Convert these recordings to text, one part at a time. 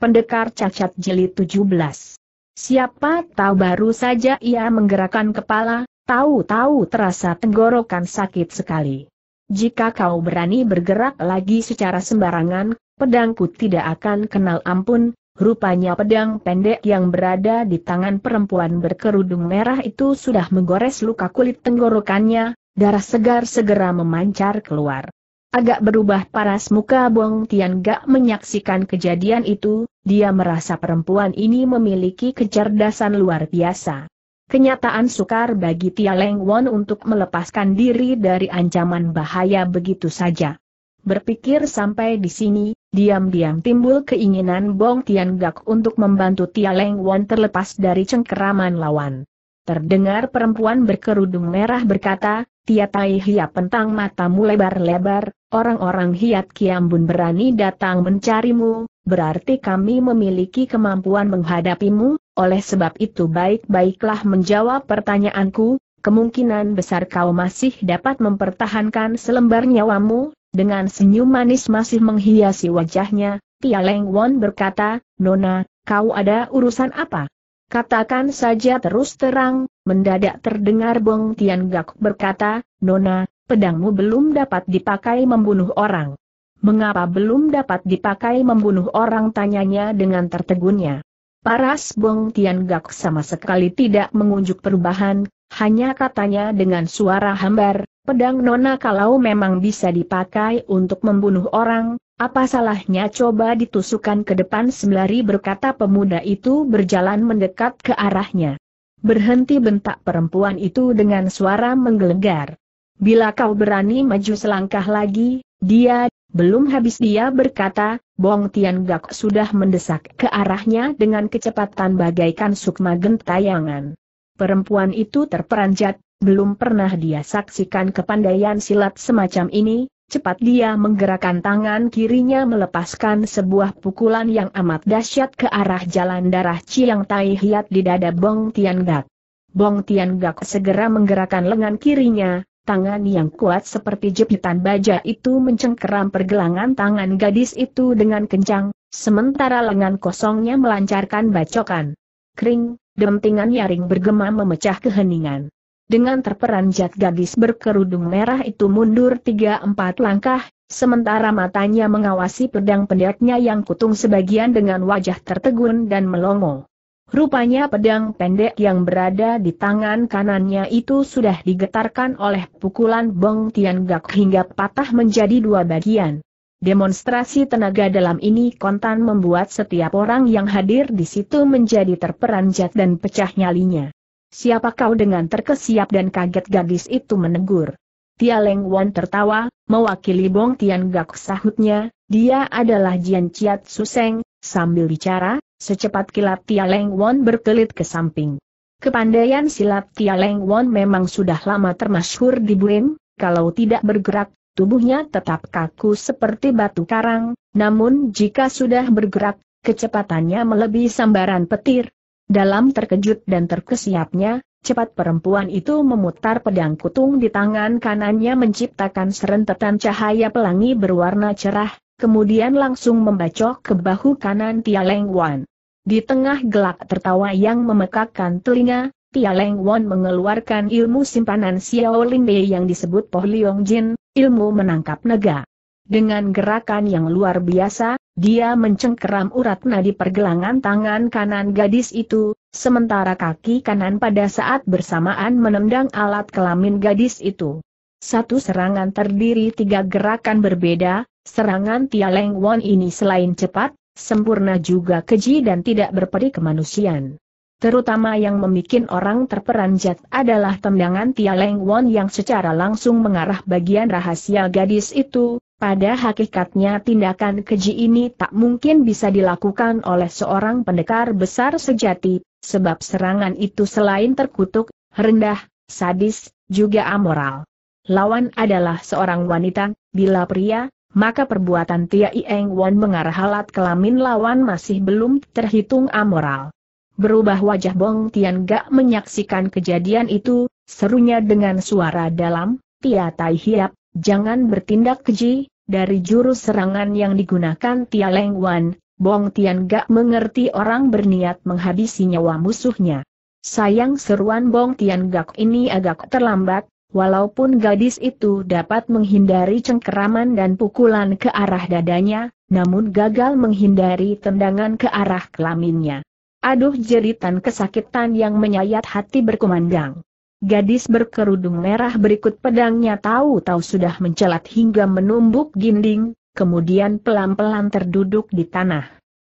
Pendekar cacat jilid 17. Siapa tahu baru saja ia menggerakkan kepala, tahu-tahu terasa tenggorokan sakit sekali. Jika kau berani bergerak lagi secara sembarangan, pedangku tidak akan kenal ampun, rupanya pedang pendek yang berada di tangan perempuan berkerudung merah itu sudah menggores luka kulit tenggorokannya, darah segar segera memancar keluar. Agak berubah paras muka Bong Tian Gak menyaksikan kejadian itu, dia merasa perempuan ini memiliki kecerdasan luar biasa. Kenyataan sukar bagi Tia Leng Won untuk melepaskan diri dari ancaman bahaya begitu saja. Berpikir sampai di sini, diam-diam timbul keinginan Bong Tian Gak untuk membantu Tia Leng Won terlepas dari cengkeraman lawan. Terdengar perempuan berkerudung merah berkata, Tiatai hiap pentang matamu lebar-lebar, orang-orang hiat kiambun berani datang mencarimu, berarti kami memiliki kemampuan menghadapimu, oleh sebab itu baik-baiklah menjawab pertanyaanku, kemungkinan besar kau masih dapat mempertahankan selembar nyawamu, dengan senyum manis masih menghiasi wajahnya, Tia Leng Won berkata, Nona, kau ada urusan apa? Katakan saja terus terang, mendadak terdengar Bong Tian Gak berkata, Nona, pedangmu belum dapat dipakai membunuh orang. Mengapa belum dapat dipakai membunuh orang tanyanya dengan tertegunnya. Paras Bong Tian Gak sama sekali tidak mengunjuk perubahan, hanya katanya dengan suara hambar, pedang Nona kalau memang bisa dipakai untuk membunuh orang, apa salahnya coba ditusukan ke depan sembari berkata pemuda itu berjalan mendekat ke arahnya. Berhenti bentak perempuan itu dengan suara menggelegar. Bila kau berani maju selangkah lagi, dia, belum habis dia berkata, Bong Tian Gak sudah mendesak ke arahnya dengan kecepatan bagaikan sukma gentayangan. Perempuan itu terperanjat, belum pernah dia saksikan kepandaian silat semacam ini, Cepat dia menggerakkan tangan kirinya melepaskan sebuah pukulan yang amat dahsyat ke arah jalan darah Ciang Tai Hiat di dada Bong Tian Gak. Bong Tian Gak segera menggerakkan lengan kirinya, tangan yang kuat seperti jepitan baja itu mencengkeram pergelangan tangan gadis itu dengan kencang, sementara lengan kosongnya melancarkan bacokan. Kering, dentingan nyaring bergema memecah keheningan. Dengan terperanjat gadis berkerudung merah itu mundur tiga empat langkah, sementara matanya mengawasi pedang pendeknya yang kutung sebagian dengan wajah tertegun dan melongo. Rupanya pedang pendek yang berada di tangan kanannya itu sudah digetarkan oleh pukulan Bong gak hingga patah menjadi dua bagian. Demonstrasi tenaga dalam ini kontan membuat setiap orang yang hadir di situ menjadi terperanjat dan pecah nyalinya. Siapa kau dengan terkesiap dan kaget gadis itu menegur. Tia Leng Wan tertawa, mewakili Bong Tian Gak sahutnya, dia adalah Jian Chiat Suseng, sambil bicara, secepat kilat Tia Leng Wan berkelit ke samping. Kepandaian silat Tia Leng Wan memang sudah lama termasyhur di Buin, kalau tidak bergerak, tubuhnya tetap kaku seperti batu karang, namun jika sudah bergerak, kecepatannya melebihi sambaran petir, dalam terkejut dan terkesiapnya, cepat perempuan itu memutar pedang kutung di tangan kanannya menciptakan serentetan cahaya pelangi berwarna cerah, kemudian langsung membacok ke bahu kanan Tia Leng Wan. Di tengah gelak tertawa yang memekakkan telinga, Tia Leng Wan mengeluarkan ilmu simpanan Xiao Lin Bei yang disebut Poh Liong Jin, ilmu menangkap naga. Dengan gerakan yang luar biasa, dia mencengkeram urat nadi pergelangan tangan kanan gadis itu, sementara kaki kanan pada saat bersamaan menendang alat kelamin gadis itu. Satu serangan terdiri tiga gerakan berbeda, serangan Tia Leng Won ini selain cepat, sempurna juga keji dan tidak berperi kemanusiaan. Terutama yang membuat orang terperanjat adalah tendangan Tia Leng Won yang secara langsung mengarah bagian rahasia gadis itu, pada hakikatnya tindakan keji ini tak mungkin bisa dilakukan oleh seorang pendekar besar sejati, sebab serangan itu selain terkutuk, rendah, sadis, juga amoral. Lawan adalah seorang wanita, bila pria, maka perbuatan Tia Ieng Wan mengarah alat kelamin lawan masih belum terhitung amoral. Berubah wajah Bong Tian Gak menyaksikan kejadian itu, serunya dengan suara dalam, Tia Tai Hiap, jangan bertindak keji, dari jurus serangan yang digunakan Tia Leng Wan, Bong Tian gak mengerti orang berniat menghabisi nyawa musuhnya. Sayang seruan Bong Tian Gak ini agak terlambat, walaupun gadis itu dapat menghindari cengkeraman dan pukulan ke arah dadanya, namun gagal menghindari tendangan ke arah kelaminnya. Aduh jeritan kesakitan yang menyayat hati berkumandang. Gadis berkerudung merah berikut pedangnya tahu-tahu sudah mencelat hingga menumbuk dinding, kemudian pelan-pelan terduduk di tanah.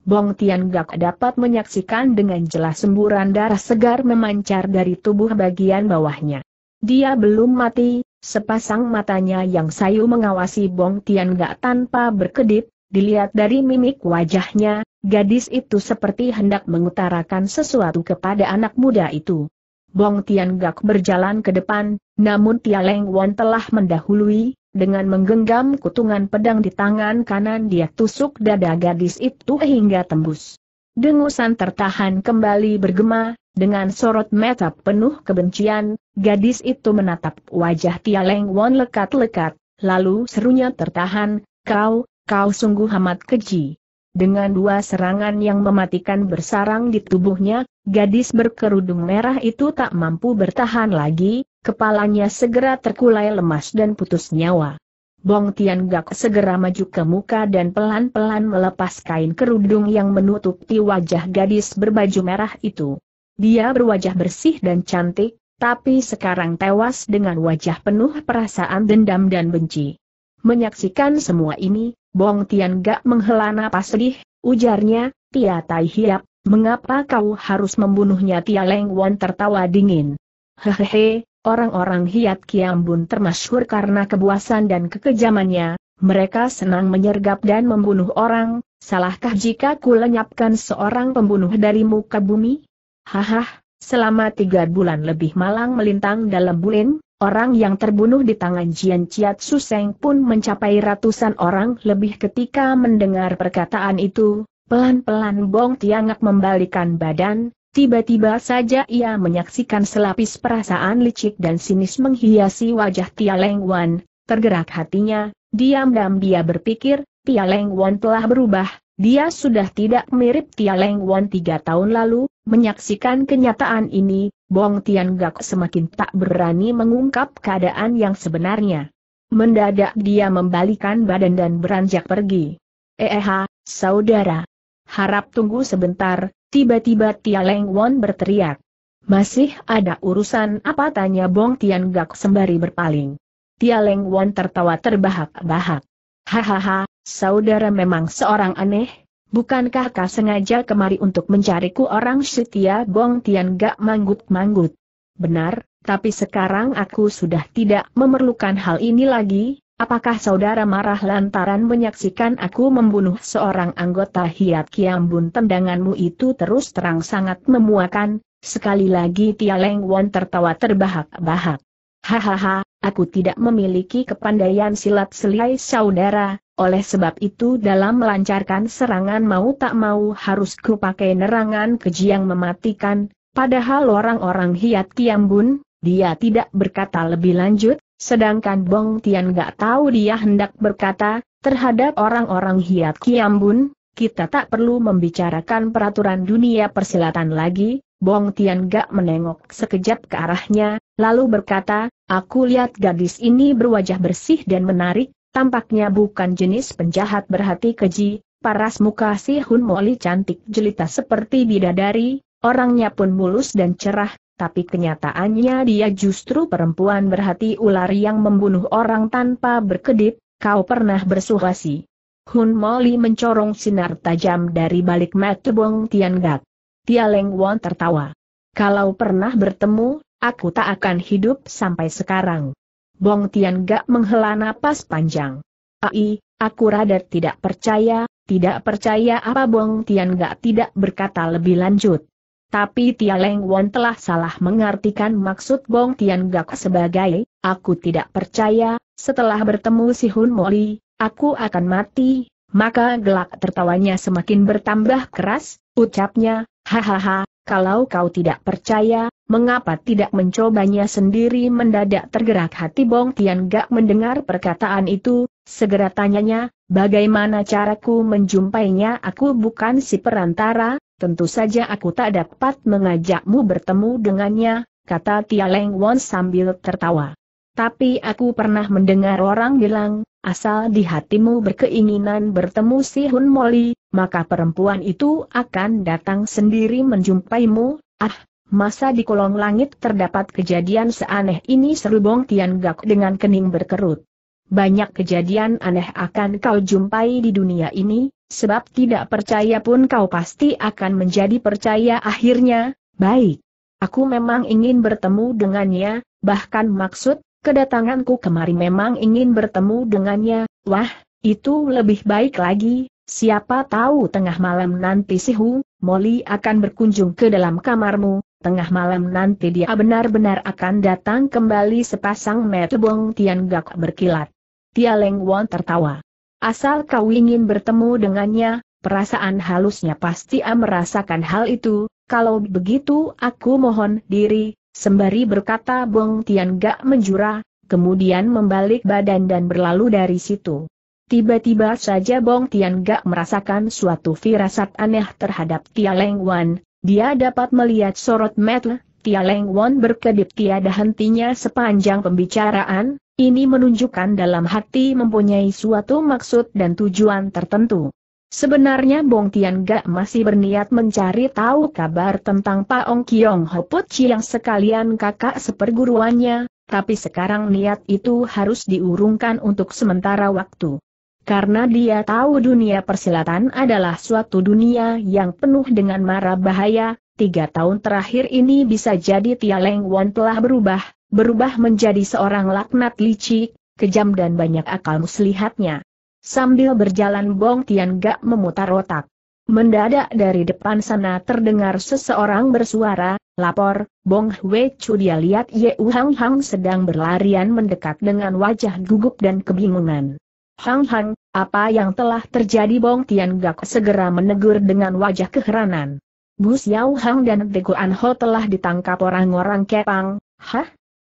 Bong Tian Gak dapat menyaksikan dengan jelas semburan darah segar memancar dari tubuh bagian bawahnya. Dia belum mati, sepasang matanya yang sayu mengawasi Bong Tian Gak tanpa berkedip, dilihat dari mimik wajahnya, gadis itu seperti hendak mengutarakan sesuatu kepada anak muda itu. Bong Tian Gak berjalan ke depan, namun Tia Leng Wan telah mendahului, dengan menggenggam kutungan pedang di tangan kanan dia tusuk dada gadis itu hingga tembus. Dengusan tertahan kembali bergema, dengan sorot mata penuh kebencian, gadis itu menatap wajah Tia Leng Wan lekat-lekat, lalu serunya tertahan, kau, kau sungguh amat keji. Dengan dua serangan yang mematikan bersarang di tubuhnya, gadis berkerudung merah itu tak mampu bertahan lagi, kepalanya segera terkulai lemas dan putus nyawa. Bong Tian Gak segera maju ke muka dan pelan-pelan melepas kain kerudung yang menutupi wajah gadis berbaju merah itu. Dia berwajah bersih dan cantik, tapi sekarang tewas dengan wajah penuh perasaan dendam dan benci. Menyaksikan semua ini, Bong Tian Gak menghela napas sedih, ujarnya, Tia Tai Hiap, mengapa kau harus membunuhnya Tia Leng Wan tertawa dingin. Hehehe, orang-orang Hiat Kiambun termasyhur karena kebuasan dan kekejamannya, mereka senang menyergap dan membunuh orang, salahkah jika ku lenyapkan seorang pembunuh dari muka bumi? Hahaha, selama tiga bulan lebih malang melintang dalam bulan, Orang yang terbunuh di tangan Jian Chiat Suseng pun mencapai ratusan orang lebih ketika mendengar perkataan itu, pelan-pelan Bong Tiangak membalikan badan, tiba-tiba saja ia menyaksikan selapis perasaan licik dan sinis menghiasi wajah Tia Leng Wan, tergerak hatinya, diam-diam dia berpikir, Tia Leng Wan telah berubah, dia sudah tidak mirip Tia Leng Wan tiga tahun lalu, menyaksikan kenyataan ini, Bong Tian Gak semakin tak berani mengungkap keadaan yang sebenarnya. Mendadak dia membalikan badan dan beranjak pergi. Eh, eh saudara. Harap tunggu sebentar, tiba-tiba Tia Leng Wan berteriak. Masih ada urusan apa tanya Bong Tian Gak sembari berpaling. Tia Leng Wan tertawa terbahak-bahak. Hahaha, Saudara memang seorang aneh, bukankah kau sengaja kemari untuk mencariku orang setia Gong Tian gak manggut-manggut? Benar, tapi sekarang aku sudah tidak memerlukan hal ini lagi, Apakah saudara marah lantaran menyaksikan aku membunuh seorang anggota Hiat Kiambun tendanganmu itu terus terang sangat memuakan, sekali lagi Tia Leng Won tertawa terbahak-bahak. Hahaha, aku tidak memiliki kepandaian silat selai saudara, oleh sebab itu dalam melancarkan serangan mau tak mau harus ku pakai nerangan keji yang mematikan, padahal orang-orang hiat Kiambun, dia tidak berkata lebih lanjut, sedangkan Bong Tian gak tahu dia hendak berkata, terhadap orang-orang hiat Kiambun, kita tak perlu membicarakan peraturan dunia persilatan lagi, Bong Tian Gak menengok sekejap ke arahnya, lalu berkata, aku lihat gadis ini berwajah bersih dan menarik, tampaknya bukan jenis penjahat berhati keji, paras muka si Hun Moli cantik jelita seperti bidadari, orangnya pun mulus dan cerah, tapi kenyataannya dia justru perempuan berhati ular yang membunuh orang tanpa berkedip, kau pernah bersuasi? Hun Moli mencorong sinar tajam dari balik mata Bong Tian Gak. Tia Leng Won tertawa. Kalau pernah bertemu, aku tak akan hidup sampai sekarang. Bong Tian Gak menghela napas panjang. Ai, aku rada tidak percaya, tidak percaya apa Bong Tian Gak tidak berkata lebih lanjut. Tapi Tia Leng Won telah salah mengartikan maksud Bong Tian Gak sebagai, aku tidak percaya, setelah bertemu si Hun Moli, aku akan mati, maka gelak tertawanya semakin bertambah keras, ucapnya, Hahaha, kalau kau tidak percaya, mengapa tidak mencobanya sendiri mendadak tergerak hati Bong Tian Gak mendengar perkataan itu, segera tanyanya, bagaimana caraku menjumpainya aku bukan si perantara, tentu saja aku tak dapat mengajakmu bertemu dengannya, kata Tia Leng Won sambil tertawa. Tapi aku pernah mendengar orang bilang, Asal di hatimu berkeinginan bertemu si Hun Moli, maka perempuan itu akan datang sendiri menjumpaimu, ah, masa di kolong langit terdapat kejadian seaneh ini seru Bong Tian Gak dengan kening berkerut. Banyak kejadian aneh akan kau jumpai di dunia ini, sebab tidak percaya pun kau pasti akan menjadi percaya akhirnya, baik. Aku memang ingin bertemu dengannya, bahkan maksud kedatanganku kemari memang ingin bertemu dengannya, wah, itu lebih baik lagi, siapa tahu tengah malam nanti si Hu, Molly akan berkunjung ke dalam kamarmu, tengah malam nanti dia benar-benar akan datang kembali sepasang metebong Tian Gak berkilat. Tia Leng Won tertawa. Asal kau ingin bertemu dengannya, perasaan halusnya pasti merasakan hal itu, kalau begitu aku mohon diri, Sembari berkata Bong Tian Gak menjura, kemudian membalik badan dan berlalu dari situ. Tiba-tiba saja Bong Tian Gak merasakan suatu firasat aneh terhadap Tia Leng Wan, dia dapat melihat sorot mata Tia Leng Wan berkedip tiada hentinya sepanjang pembicaraan, ini menunjukkan dalam hati mempunyai suatu maksud dan tujuan tertentu. Sebenarnya Bong Tian Gak masih berniat mencari tahu kabar tentang Pak Ong Kiong Hopochi yang sekalian kakak seperguruannya, tapi sekarang niat itu harus diurungkan untuk sementara waktu. Karena dia tahu dunia persilatan adalah suatu dunia yang penuh dengan mara bahaya, tiga tahun terakhir ini bisa jadi Tia Leng Wan telah berubah, berubah menjadi seorang laknat licik, kejam dan banyak akal muslihatnya. Sambil berjalan Bong Tian Gak memutar otak. Mendadak dari depan sana terdengar seseorang bersuara, lapor, Bong Hwe Chu dia lihat Ye Hang Hang sedang berlarian mendekat dengan wajah gugup dan kebingungan. Hang Hang, apa yang telah terjadi Bong Tian Gak segera menegur dengan wajah keheranan. Bu Xiao Hang dan Degoan Ho telah ditangkap orang-orang Kepang, hah?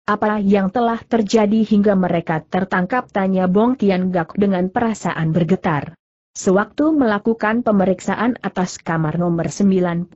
Apa yang telah terjadi hingga mereka tertangkap tanya Bong Tian Gak dengan perasaan bergetar. Sewaktu melakukan pemeriksaan atas kamar nomor 99,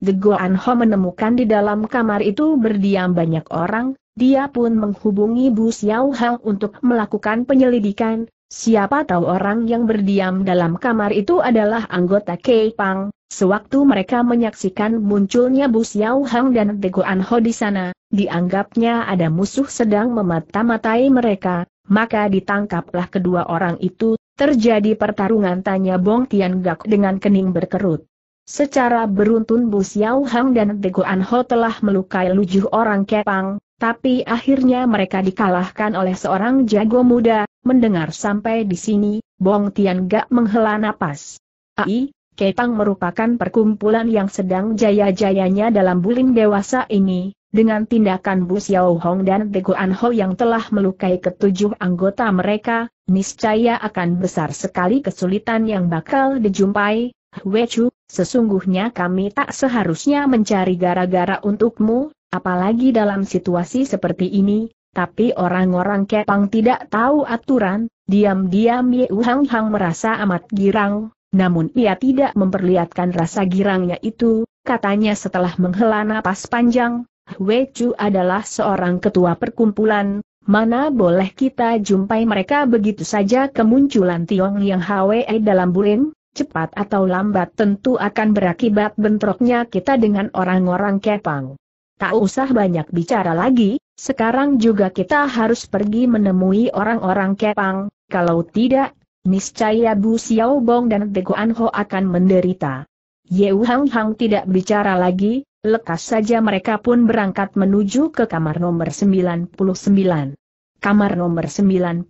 The Goan Ho menemukan di dalam kamar itu berdiam banyak orang, dia pun menghubungi Bu Xiao Hao untuk melakukan penyelidikan, Siapa tahu orang yang berdiam dalam kamar itu adalah anggota Kepang. sewaktu mereka menyaksikan munculnya Bu Xiao Hang dan Degoan Ho di sana, dianggapnya ada musuh sedang memata-matai mereka, maka ditangkaplah kedua orang itu, terjadi pertarungan tanya Bong Tian Gak dengan kening berkerut. Secara beruntun Bu Xiao Hang dan Degoan Ho telah melukai lujuh orang Kepang, tapi akhirnya mereka dikalahkan oleh seorang jago muda, Mendengar sampai di sini, Bong Tian gak menghela napas. Ai, Ketang merupakan perkumpulan yang sedang jaya-jayanya dalam bulim dewasa ini, dengan tindakan Bu Xiao Hong dan Guan Anho yang telah melukai ketujuh anggota mereka, niscaya akan besar sekali kesulitan yang bakal dijumpai. Wechu, sesungguhnya kami tak seharusnya mencari gara-gara untukmu, apalagi dalam situasi seperti ini, tapi orang-orang Kepang tidak tahu aturan, diam-diam Ye Hang Hang merasa amat girang, namun ia tidak memperlihatkan rasa girangnya itu, katanya setelah menghela napas panjang, Wei Chu adalah seorang ketua perkumpulan, mana boleh kita jumpai mereka begitu saja kemunculan Tiong yang Hwe dalam buring? Cepat atau lambat tentu akan berakibat bentroknya kita dengan orang-orang Kepang. Tak usah banyak bicara lagi, sekarang juga kita harus pergi menemui orang-orang Kepang, kalau tidak, niscaya Bu Bong dan Teguan Anho akan menderita. Yeu Hang Hang tidak bicara lagi, lekas saja mereka pun berangkat menuju ke kamar nomor 99. Kamar nomor 99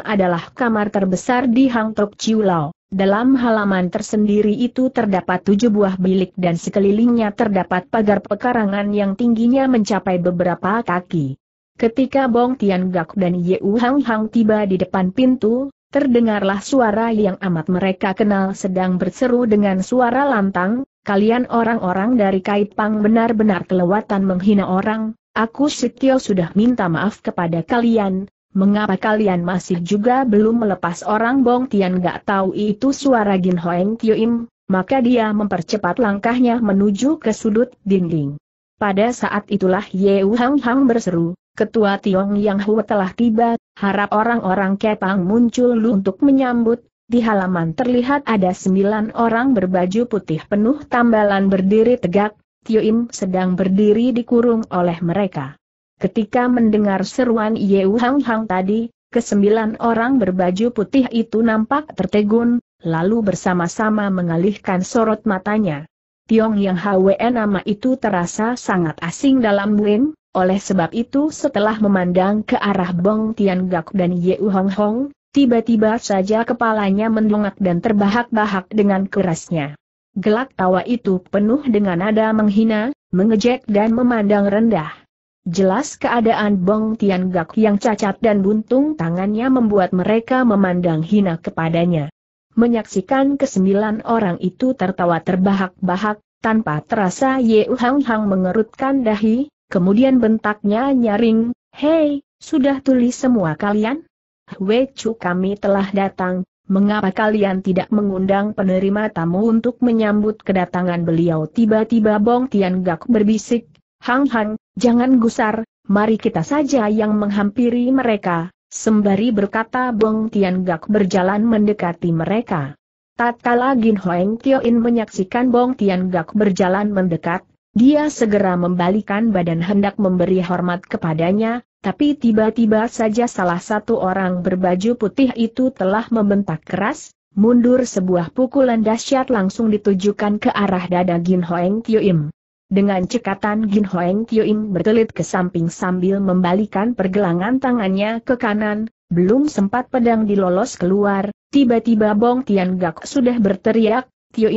adalah kamar terbesar di Hang Tok Chiu Lao. Dalam halaman tersendiri itu terdapat tujuh buah bilik dan sekelilingnya terdapat pagar pekarangan yang tingginya mencapai beberapa kaki. Ketika Bong Tian Gak dan Ye U Hang Hang tiba di depan pintu, terdengarlah suara yang amat mereka kenal sedang berseru dengan suara lantang, kalian orang-orang dari Kaipang benar-benar kelewatan menghina orang, aku Sitio sudah minta maaf kepada kalian, Mengapa kalian masih juga belum melepas orang Bong Tian gak tahu itu suara Gin Hoeng Im, maka dia mempercepat langkahnya menuju ke sudut dinding. Pada saat itulah Yeu Hang Hang berseru, Ketua Tiong Yang Hu telah tiba, harap orang-orang Kepang muncul lu untuk menyambut, di halaman terlihat ada sembilan orang berbaju putih penuh tambalan berdiri tegak, Tio Im sedang berdiri dikurung oleh mereka. Ketika mendengar seruan Yeu Hang Hang tadi, kesembilan orang berbaju putih itu nampak tertegun, lalu bersama-sama mengalihkan sorot matanya. Tiong Yang Hwe nama itu terasa sangat asing dalam Wing, oleh sebab itu setelah memandang ke arah Bong Tian Gak dan Yeu Hong Hong, tiba-tiba saja kepalanya mendongak dan terbahak-bahak dengan kerasnya. Gelak tawa itu penuh dengan nada menghina, mengejek dan memandang rendah. Jelas keadaan Bong Tian Gak yang cacat dan buntung tangannya membuat mereka memandang hina kepadanya. Menyaksikan kesembilan orang itu tertawa terbahak-bahak, tanpa terasa Ye Hang Hang mengerutkan dahi, kemudian bentaknya nyaring, Hei, sudah tulis semua kalian? Hwe Chu kami telah datang, mengapa kalian tidak mengundang penerima tamu untuk menyambut kedatangan beliau? Tiba-tiba Bong Tian Gak berbisik, Hang Hang, jangan gusar, mari kita saja yang menghampiri mereka, sembari berkata Bong Tian Gak berjalan mendekati mereka. Tatkala Gin Hoeng In menyaksikan Bong Tian Gak berjalan mendekat, dia segera membalikan badan hendak memberi hormat kepadanya, tapi tiba-tiba saja salah satu orang berbaju putih itu telah membentak keras, mundur sebuah pukulan dahsyat langsung ditujukan ke arah dada Gin Hoeng Im. Dengan cekatan Gin Hoeng Im bertelit ke samping sambil membalikan pergelangan tangannya ke kanan, belum sempat pedang dilolos keluar, tiba-tiba Bong Tian Gak sudah berteriak, Tio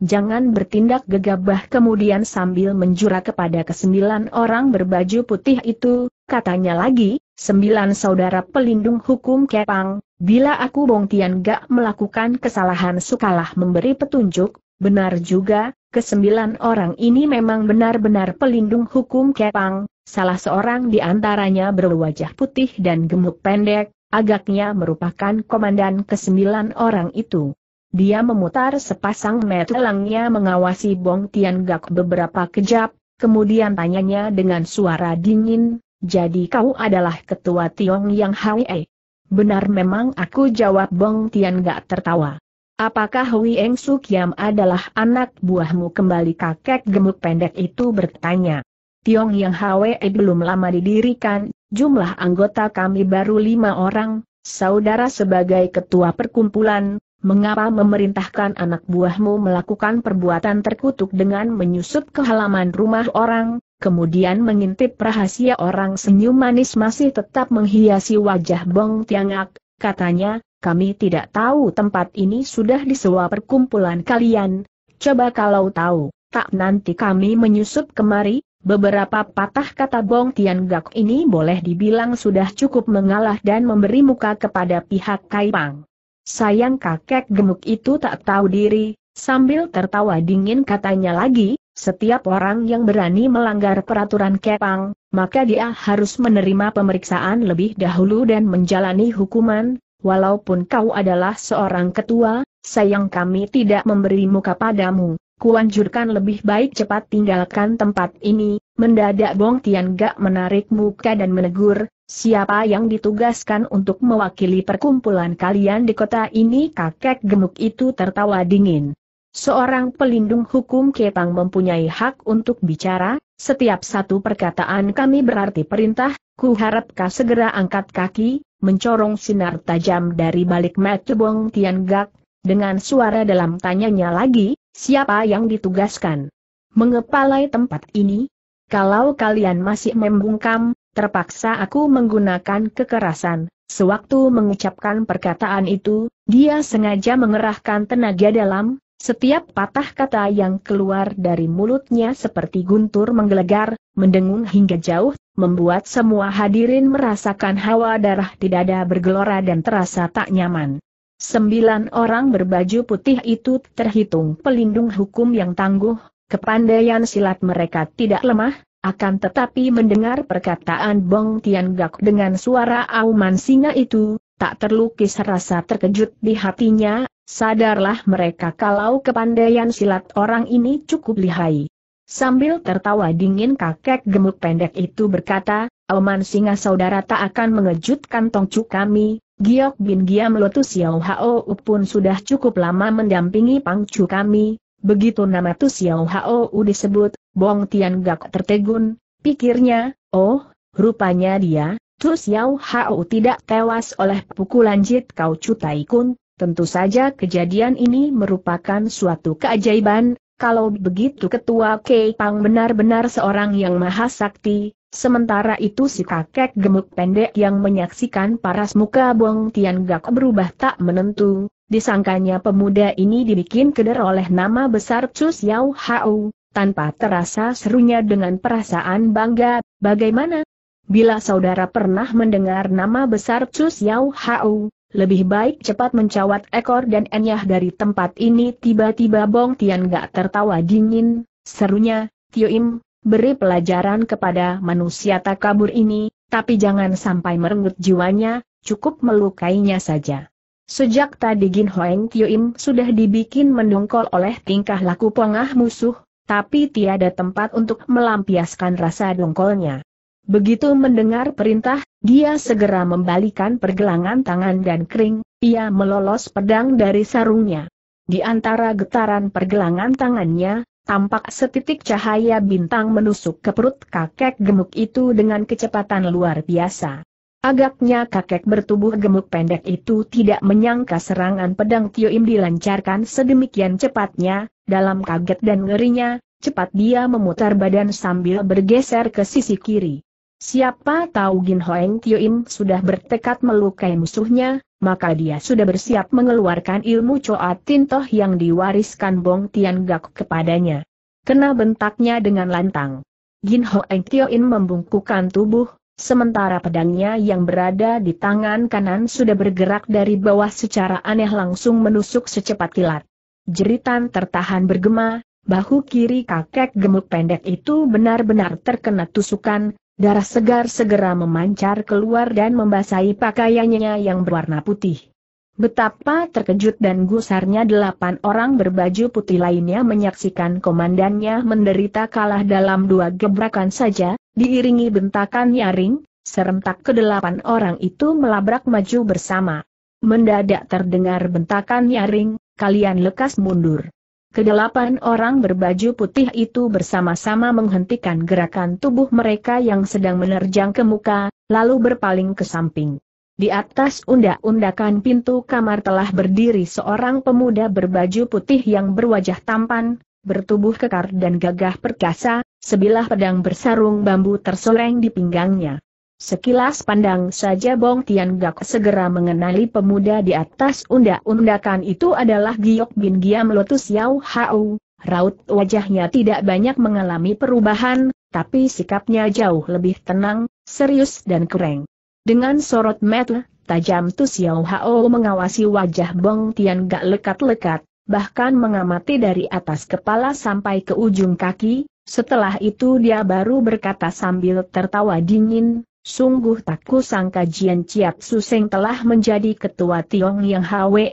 jangan bertindak gegabah kemudian sambil menjura kepada kesembilan orang berbaju putih itu, katanya lagi, sembilan saudara pelindung hukum Kepang, bila aku Bong Tian Gak melakukan kesalahan sukalah memberi petunjuk, Benar juga, kesembilan orang ini memang benar-benar pelindung hukum Kepang, salah seorang di antaranya berwajah putih dan gemuk pendek, agaknya merupakan komandan kesembilan orang itu. Dia memutar sepasang metelangnya mengawasi Bong Gak beberapa kejap, kemudian tanyanya dengan suara dingin, jadi kau adalah ketua Tiong Yang Hwee? Benar memang aku jawab Bong Tian gak tertawa. Apakah Hui Eng Sukiam adalah anak buahmu kembali kakek gemuk pendek itu bertanya. Tiong Yang Hwe belum lama didirikan, jumlah anggota kami baru lima orang, saudara sebagai ketua perkumpulan, mengapa memerintahkan anak buahmu melakukan perbuatan terkutuk dengan menyusup ke halaman rumah orang, kemudian mengintip rahasia orang senyum manis masih tetap menghiasi wajah Bong Tiangak, katanya, kami tidak tahu tempat ini sudah disewa perkumpulan kalian, coba kalau tahu, tak nanti kami menyusup kemari, beberapa patah kata Bong Tian Gak ini boleh dibilang sudah cukup mengalah dan memberi muka kepada pihak Kaipang. Sayang kakek gemuk itu tak tahu diri, sambil tertawa dingin katanya lagi, setiap orang yang berani melanggar peraturan Kepang, maka dia harus menerima pemeriksaan lebih dahulu dan menjalani hukuman, walaupun kau adalah seorang ketua, sayang kami tidak memberimu muka padamu. Kuanjurkan lebih baik cepat tinggalkan tempat ini, mendadak Bong Tian Gak menarik muka dan menegur, siapa yang ditugaskan untuk mewakili perkumpulan kalian di kota ini kakek gemuk itu tertawa dingin. Seorang pelindung hukum Kepang mempunyai hak untuk bicara, setiap satu perkataan kami berarti perintah, ku harap segera angkat kaki, mencorong sinar tajam dari balik mata Bong Tian Gak, dengan suara dalam tanyanya lagi, siapa yang ditugaskan? Mengepalai tempat ini? Kalau kalian masih membungkam, terpaksa aku menggunakan kekerasan. Sewaktu mengucapkan perkataan itu, dia sengaja mengerahkan tenaga dalam, setiap patah kata yang keluar dari mulutnya seperti guntur menggelegar, mendengung hingga jauh membuat semua hadirin merasakan hawa darah di dada bergelora dan terasa tak nyaman. Sembilan orang berbaju putih itu terhitung pelindung hukum yang tangguh, kepandaian silat mereka tidak lemah, akan tetapi mendengar perkataan Bong Tian Gak dengan suara auman singa itu, tak terlukis rasa terkejut di hatinya, sadarlah mereka kalau kepandaian silat orang ini cukup lihai. Sambil tertawa dingin kakek gemuk pendek itu berkata, Oman singa saudara tak akan mengejutkan tongcu kami, Giok bin Giam Lotus Yao Hao pun sudah cukup lama mendampingi pangcu kami, begitu nama Tu Yao Hao disebut, Bong Tian Gak tertegun, pikirnya, oh, rupanya dia, Tu Yao Hao tidak tewas oleh pukulan Jit Kau Cutai Kun, tentu saja kejadian ini merupakan suatu keajaiban, kalau begitu ketua Kei Pang benar-benar seorang yang maha sakti, sementara itu si kakek gemuk pendek yang menyaksikan paras muka Bong Tian Gak berubah tak menentu, disangkanya pemuda ini dibikin keder oleh nama besar Chu Xiao Hao, tanpa terasa serunya dengan perasaan bangga, bagaimana? Bila saudara pernah mendengar nama besar Chu Xiao Hao, lebih baik cepat mencawat ekor dan enyah dari tempat ini tiba-tiba Bong Tian gak tertawa dingin, serunya, Tio Im, beri pelajaran kepada manusia takabur ini, tapi jangan sampai merenggut jiwanya, cukup melukainya saja. Sejak tadi Gin Hoeng Tio Im sudah dibikin mendongkol oleh tingkah laku pengah musuh, tapi tiada tempat untuk melampiaskan rasa dongkolnya. Begitu mendengar perintah, dia segera membalikan pergelangan tangan dan kering, ia melolos pedang dari sarungnya. Di antara getaran pergelangan tangannya, tampak setitik cahaya bintang menusuk ke perut kakek gemuk itu dengan kecepatan luar biasa. Agaknya kakek bertubuh gemuk pendek itu tidak menyangka serangan pedang Tio Tioim dilancarkan sedemikian cepatnya, dalam kaget dan ngerinya, cepat dia memutar badan sambil bergeser ke sisi kiri. Siapa tahu Gin Hoeng Tioin sudah bertekad melukai musuhnya, maka dia sudah bersiap mengeluarkan ilmu Choa Tintoh yang diwariskan Bong Tian Gak kepadanya. Kena bentaknya dengan lantang. Gin Hoeng Tioin membungkukkan tubuh, sementara pedangnya yang berada di tangan kanan sudah bergerak dari bawah secara aneh langsung menusuk secepat kilat. Jeritan tertahan bergema, bahu kiri kakek gemuk pendek itu benar-benar terkena tusukan, Darah segar segera memancar keluar dan membasahi pakaiannya yang berwarna putih. Betapa terkejut dan gusarnya delapan orang berbaju putih lainnya menyaksikan komandannya menderita kalah dalam dua gebrakan saja, diiringi bentakan nyaring, serentak kedelapan orang itu melabrak maju bersama. Mendadak terdengar bentakan nyaring, kalian lekas mundur. Kedelapan orang berbaju putih itu bersama-sama menghentikan gerakan tubuh mereka yang sedang menerjang ke muka, lalu berpaling ke samping. Di atas undak-undakan pintu kamar telah berdiri seorang pemuda berbaju putih yang berwajah tampan, bertubuh kekar dan gagah perkasa, sebilah pedang bersarung bambu tersoreng di pinggangnya. Sekilas pandang saja Bong Tian Gak segera mengenali pemuda di atas undak-undakan itu adalah Giok Bin Giam Lotus Yao Hau. Raut wajahnya tidak banyak mengalami perubahan, tapi sikapnya jauh lebih tenang, serius dan keren. Dengan sorot mata tajam Tu Xiao Hao mengawasi wajah Bong Tian Gak lekat-lekat, bahkan mengamati dari atas kepala sampai ke ujung kaki, setelah itu dia baru berkata sambil tertawa dingin, Sungguh tak kusangka Jian Chiap Suseng telah menjadi ketua Tiong Yang Hwe,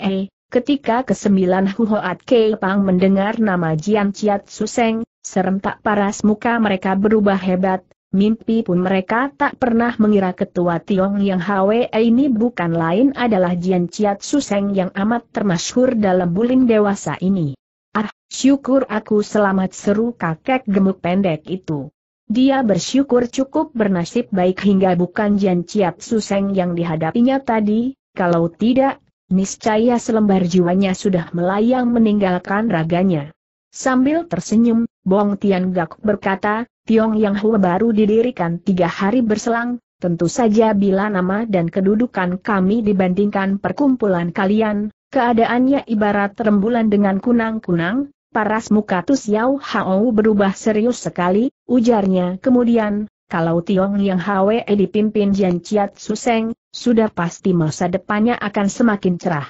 ketika kesembilan Huhoat Kei Pang mendengar nama Jian Chiat Suseng, serentak paras muka mereka berubah hebat, mimpi pun mereka tak pernah mengira ketua Tiong Yang Hwe ini bukan lain adalah Jian Chiat Suseng yang amat termasyhur dalam bulim dewasa ini. Ah, syukur aku selamat seru kakek gemuk pendek itu. Dia bersyukur cukup bernasib baik hingga bukan janjiat Chiap Suseng yang dihadapinya tadi, kalau tidak, niscaya selembar jiwanya sudah melayang meninggalkan raganya. Sambil tersenyum, Bong Tian Gak berkata, Tiong Yang Hua baru didirikan tiga hari berselang, tentu saja bila nama dan kedudukan kami dibandingkan perkumpulan kalian, keadaannya ibarat rembulan dengan kunang-kunang, Paras muka Tu Xiao Hao berubah serius sekali, ujarnya kemudian, kalau Tiong Yang Hwe dipimpin Jian Chiat Suseng, sudah pasti masa depannya akan semakin cerah.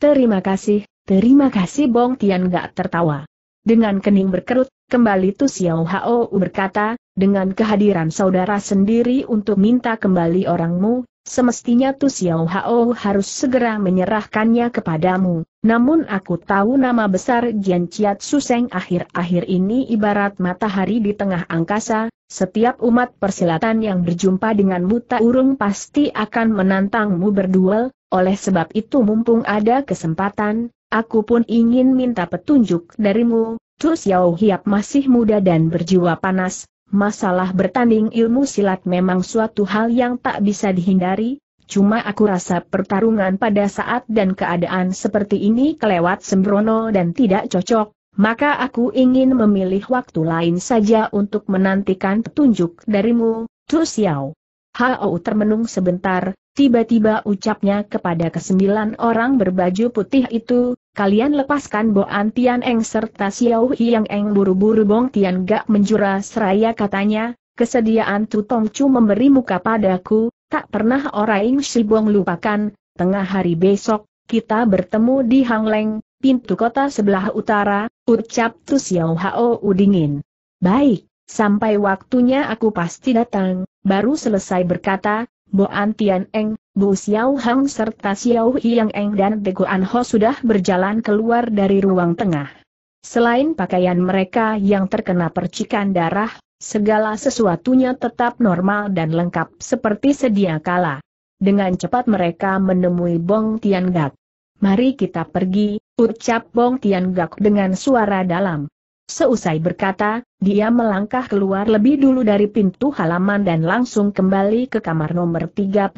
Terima kasih, terima kasih Bong Tian gak tertawa. Dengan kening berkerut, kembali Tu Xiao Hao berkata, dengan kehadiran saudara sendiri untuk minta kembali orangmu, semestinya Tu Xiao Hao harus segera menyerahkannya kepadamu. Namun aku tahu nama besar Jian Chiat Suseng akhir-akhir ini ibarat matahari di tengah angkasa, setiap umat persilatan yang berjumpa dengan buta urung pasti akan menantangmu berduel, oleh sebab itu mumpung ada kesempatan, aku pun ingin minta petunjuk darimu, Tu Xiao Hiap masih muda dan berjiwa panas, masalah bertanding ilmu silat memang suatu hal yang tak bisa dihindari, Cuma aku rasa pertarungan pada saat dan keadaan seperti ini kelewat sembrono dan tidak cocok, maka aku ingin memilih waktu lain saja untuk menantikan petunjuk darimu, Tu Xiao. Hao termenung sebentar, tiba-tiba ucapnya kepada kesembilan orang berbaju putih itu, kalian lepaskan Boan Tian Eng serta Xiao yang Eng buru-buru Bong Tian Gak menjura seraya katanya, kesediaan Tu Tong Chu memberi muka padaku, Tak pernah orang Sibong lupakan, tengah hari besok, kita bertemu di Hang Leng, pintu kota sebelah utara, ucap Tu Xiao Hao dingin. Baik, sampai waktunya aku pasti datang, baru selesai berkata, Bo Antian Eng, Bu Xiao Hang serta Xiao Hiang Eng dan Bego Anho sudah berjalan keluar dari ruang tengah. Selain pakaian mereka yang terkena percikan darah, Segala sesuatunya tetap normal dan lengkap seperti sedia kala. Dengan cepat mereka menemui Bong Tian Gak. Mari kita pergi, ucap Bong Tian Gak dengan suara dalam. Seusai berkata, dia melangkah keluar lebih dulu dari pintu halaman dan langsung kembali ke kamar nomor 36.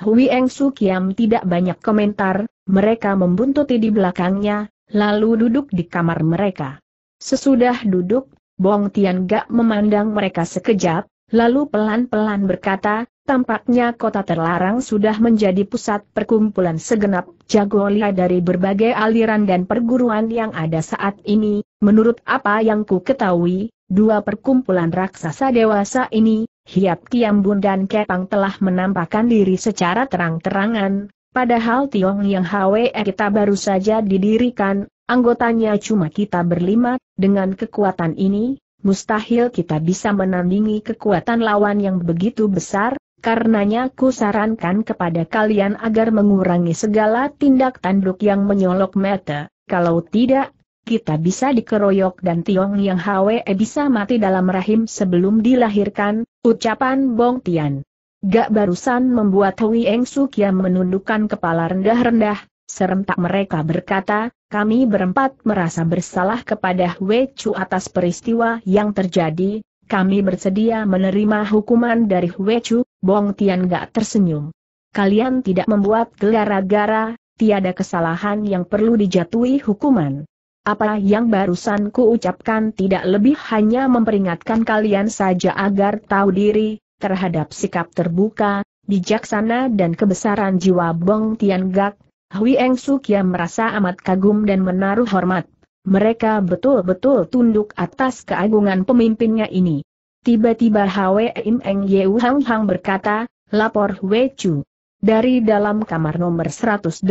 Hui Eng Su Kiam tidak banyak komentar, mereka membuntuti di belakangnya, lalu duduk di kamar mereka. Sesudah duduk, Bong Tian Gak memandang mereka sekejap, lalu pelan-pelan berkata, tampaknya kota terlarang sudah menjadi pusat perkumpulan segenap jagolia dari berbagai aliran dan perguruan yang ada saat ini, menurut apa yang ku ketahui, dua perkumpulan raksasa dewasa ini, Hiap Kiambun dan Kepang telah menampakkan diri secara terang-terangan, padahal Tiong Yang Hwe kita baru saja didirikan, Anggotanya cuma kita berlima, dengan kekuatan ini, mustahil kita bisa menandingi kekuatan lawan yang begitu besar, karenanya ku sarankan kepada kalian agar mengurangi segala tindak tanduk yang menyolok mata, kalau tidak, kita bisa dikeroyok dan Tiong Yang Hwe bisa mati dalam rahim sebelum dilahirkan, ucapan Bong Tian. Gak barusan membuat Hui Eng Sukia menundukkan kepala rendah-rendah, serentak mereka berkata, kami berempat merasa bersalah kepada Hui Chu atas peristiwa yang terjadi, kami bersedia menerima hukuman dari Hui Chu, Bong Tian gak tersenyum. Kalian tidak membuat gelara-gara, tiada kesalahan yang perlu dijatuhi hukuman. Apa yang barusan ku ucapkan tidak lebih hanya memperingatkan kalian saja agar tahu diri, terhadap sikap terbuka, bijaksana dan kebesaran jiwa Bong Tian Gak, Hui Eng Sukia merasa amat kagum dan menaruh hormat. Mereka betul-betul tunduk atas keagungan pemimpinnya ini. Tiba-tiba Hwe Im Eng Yeu Hang Hang berkata, lapor Hui Chu. Dari dalam kamar nomor 108,